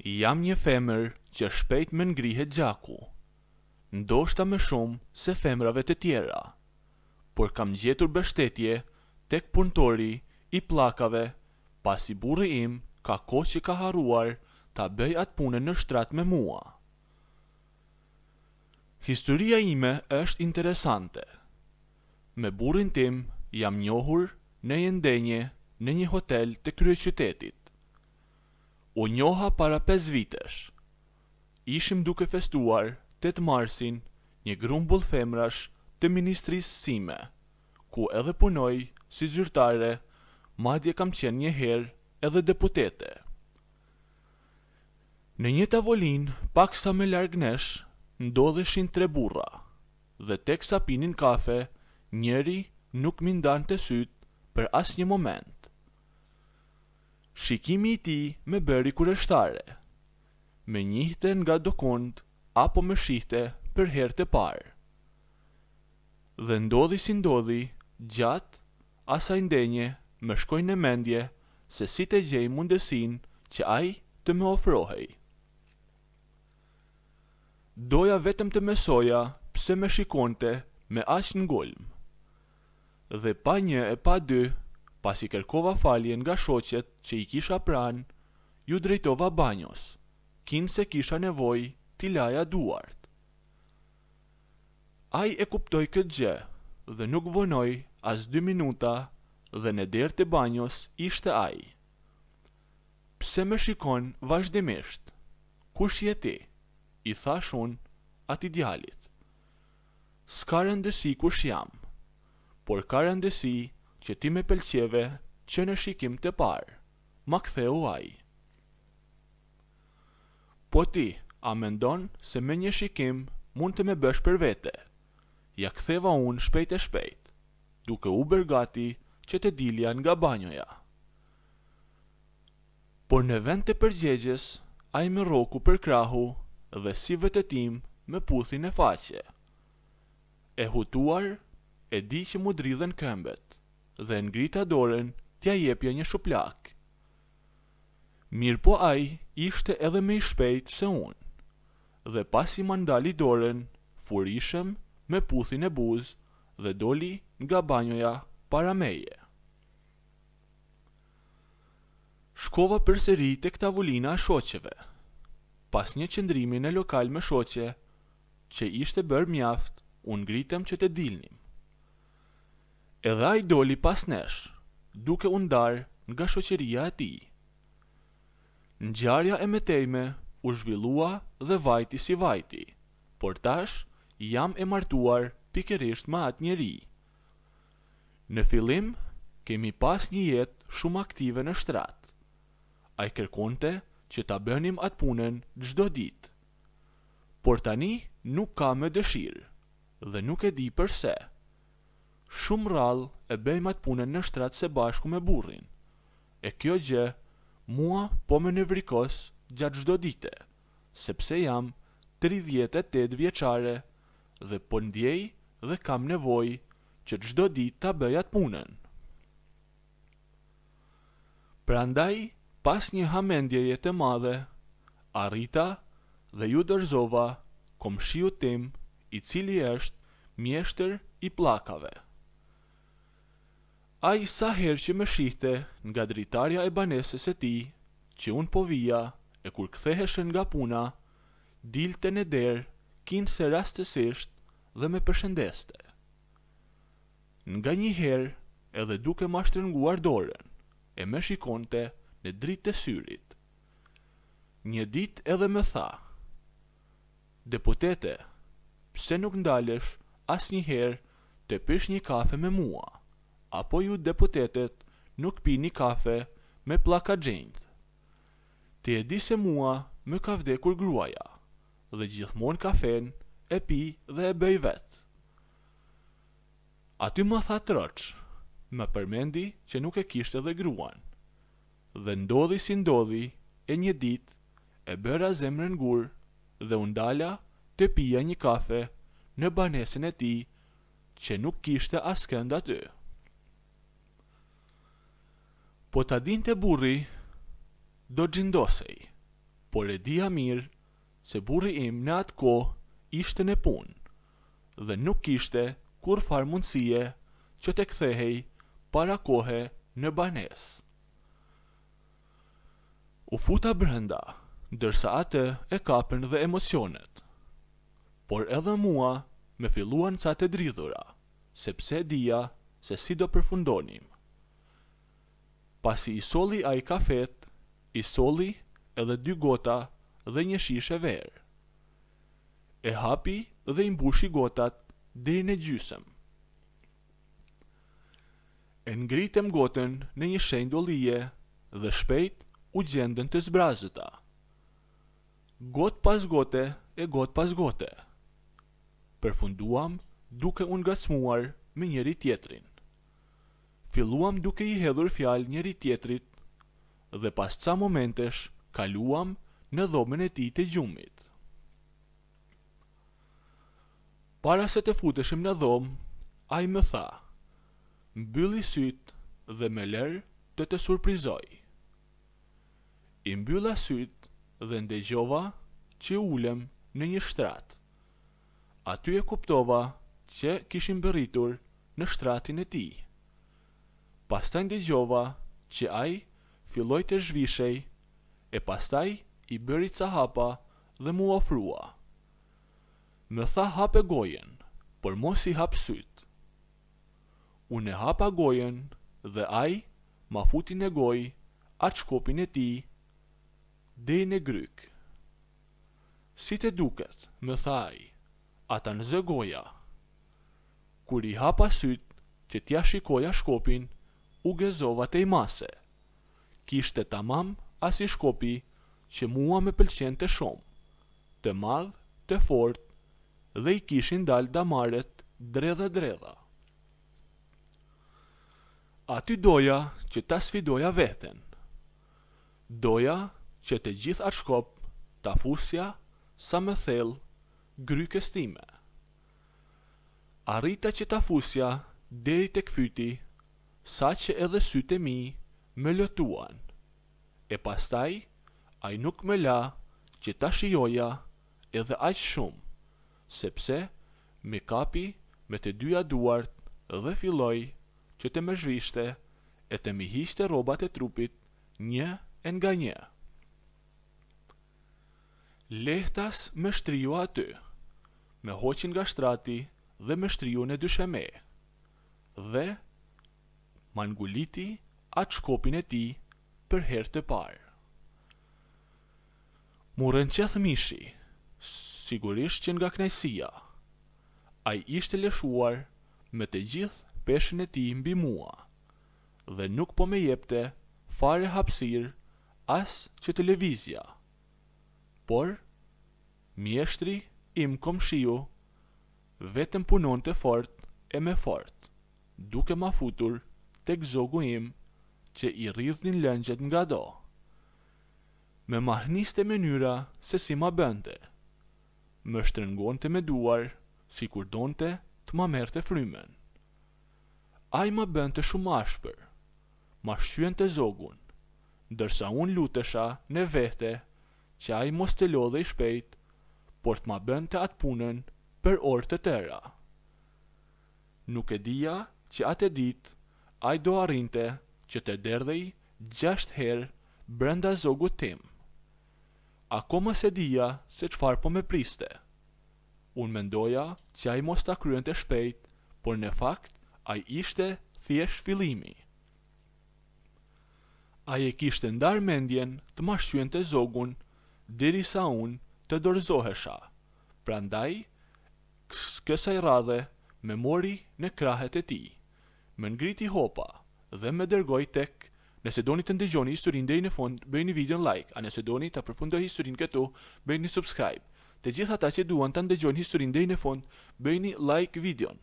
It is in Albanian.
Jam një femër që shpejt me ngrihe gjaku, ndo shta me shumë se femërave të tjera, por kam gjetur beshtetje tek punëtori i plakave pas i burri im ka ko që ka haruar ta bëj atë pune në shtrat me mua. Historia ime është interesante. Me burrin tim jam njohur në jendenje në një hotel të krye qytetit o njoha para 5 vitesh. Ishim duke festuar 8 marsin një grumbull femrash të ministrisë sime, ku edhe punoj si zyrtare, madje kam qenë një herë edhe deputete. Në një tavolin, pak sa me largë nesh, ndodheshin tre burra, dhe tek sa pinin kafe, njeri nuk mindan të sytë për as një moment shikimi i ti me bëri kureshtare, me njihte nga dokond apo me shihte për herë të parë. Dhe ndodhi si ndodhi, gjatë asaj ndenje më shkojnë në mendje se si të gjej mundesin që aj të më ofrohej. Doja vetëm të mesoja pse me shikonte me ashtë në gollëm. Dhe pa një e pa dy pasi kërkova falje nga shoqet që i kisha pran, ju drejtova banjos, kinë se kisha nevoj t'i laja duart. Ai e kuptoj këtë gjë dhe nuk vënoj as dy minuta dhe në derë të banjos ishte ai. Pse me shikon vazhdimisht? Kush je ti? I thash unë ati djalit. Ska rëndësi kush jam, por ka rëndësi që ti me pelqeve që në shikim të parë, ma ktheu ai. Po ti, a mendon se me një shikim mund të me bësh për vete? Ja ktheva unë shpejt e shpejt, duke u bërgati që të dilja nga banjoja. Por në vend të përgjegjes, a i me roku për krahu dhe si vetëtim me puthin e faqe. E hutuar, e di që mu dridhen këmbet dhe ngrita dorën tja jepja jo një shuplak. Mirë po ajë, ishte edhe me i shpejt se unë, dhe pas i mandali dorën, furishëm me puthin e buzë dhe doli nga banjoja para meje. Shkova përsëri të këta vullina a shoqeve. Pas një qëndrimi në lokal me shoqe, që ishte bërë mjaft, unë gritem që të dilnim edhe a i doli pas nesh, duke undar nga shoqeria e ti. Në gjarja e metejme u zhvillua dhe vajti si vajti, por tash jam e martuar pikerisht ma atë njeri. Në fillim, kemi pas një jetë shumë aktive në shtratë. A i kërkonte që ta bënim atë punën gjdo ditë. Por tani nuk ka me dëshirë dhe nuk e di përse shumë rall e bejmë atë punën në shtrat se bashku me burrin. E kjo gjë mua po më nevrikos gjatë çdo dite, sepse jam 38 vjeçare dhe po ndjej dhe kam nevojë që çdo ditë ta bëj atë punën. Prandaj, pas një hamendjeje të madhe, arrita dhe ju dorëzova komshiu tim i cili është mjeshtër i plakave. A i sa herë që me shihte nga dritarja e banesës e ti, që unë po vija, e kur ktheheshen nga puna, dilte në derë, kinë se rastësisht dhe me përshendeste. Nga një herë, edhe duke ma shtërnguar dorën, e me shikonte në dritë të syrit. Një dit edhe me tha, Deputete, pse nuk ndalesh as një herë të pish një kafe me mua? apo ju deputetet nuk pini kafe me plaka gjendë. Ti e di se mua më ka vdekur gruaja, dhe gjithmonë kafen e pi dhe e bëj vetë. A ty më tha të rëqë, më përmendi që nuk e kishtë dhe gruan, dhe ndodhi si ndodhi e një ditë e bëra zemrën ngur dhe undala të pia një kafe në banesën e ti që nuk kishte askënd aty. të. Po të adin të burri, do gjindosej, por e dija mirë se burri im në atë ko ishte në punë dhe nuk ishte kur farë mundësie që të kthehej para kohe në banes. U futa brenda, dërsa atë e kapën dhe emosionet, por edhe mua me filluan sa të dridhura, sepse dija se si do përfundonim pasi i soli a i kafet, i soli edhe dy gota dhe një shishe verë. E hapi dhe i mbushi gotat dhe i në gjysëm. E ngritëm gotën në një shendë o lije dhe shpejt u gjendën të zbrazëta. Gotë pas gote e gotë pas gote. Përfunduam duke unë gacmuar me njëri tjetrin filluam duke i hedhur fjalë njëri tjetrit dhe pas ca momentesh kaluam në dhomën e ti të gjumit. Para se të futeshim në dhomë, a i më tha, mbylli sytë dhe me lërë të të surprizoj. I mbylla sytë dhe ndegjova që ulem në një shtratë. Aty e kuptova që kishim bëritur në shtratin e tijë pastaj gjova që ai filloi të zhvishej e pastaj i bëri ca hapa dhe mu ofrua. Më tha hape gojen, por mos i hap syt. Unë e hapa gojen dhe ai ma futi në goj atë shkopin e ti dhe në gryk. Si të duket, më tha ai, ata në zë goja. Kur i hapa syt që t'ja shikoja shkopin, u gëzova të i mase. Kishte të mam, as i shkopi, që mua me pëlqen të shumë, të madh, të fort, dhe i kishin dal damaret dredha dredha. Aty doja që ta sfidoja veten. Doja që të gjithë atë shkop, ta fusja, sa me thell, gry kestime. Arrita që ta fusja, deri të këfyti, sa që edhe sytë e mi me lëtuan. E pastaj, aj nuk me la që ta shioja edhe aq shumë, sepse me kapi me të dyja duart dhe filloj që të me zhvishte e të mi hishte robat e trupit një e nga një. Lehtas me shtriju aty, me hoqin nga shtrati dhe me shtriju në dysheme, dhe Manguliti atë shkopin e ti për her të parë. Murën që thëmishi, sigurisht që nga knajsia, a i ishte leshuar me të gjithë peshen e ti mbi mua, dhe nuk po me jepte fare hapsir as që televizja. Por, mjeshtri im kom shiu, vetëm punon të fort e me fort, duke ma futur tek zogu im që i rridhnin lëngjet nga do. Me mahniste mënyra se si ma bënte. Më shtrëngonte me duar, si kur donte të ma merte frymen. Ai ma bënte shumë ashpër, ma shqyën të zogun, dërsa unë lutesha në vete që ai mos të lodhe i shpejt, por të ma bënte atë punën për orë të tëra. Nuk e dija që atë ditë a i do arinte që të derdhej gjasht herë brenda zogu tim. Ako më se dija se qfar po me priste. Unë mendoja që a i mos ta kryen të shpejt, por në fakt a i ishte thjesht filimi. A i e kishtë ndar mendjen të mashqyën të zogun, diri sa unë të dorzohesha, pra ndaj kësaj radhe me mori në krahet e ti më ngriti hopa dhe më dërgoj tek. Nëse doni të ndëgjoni historin dhe i në fond, bëj një video në like, a nëse doni të përfundoj historin këtu, bëj një subscribe. Të gjitha ta që duan të ndëgjoni historin dhe i në fond, bëj një like videon.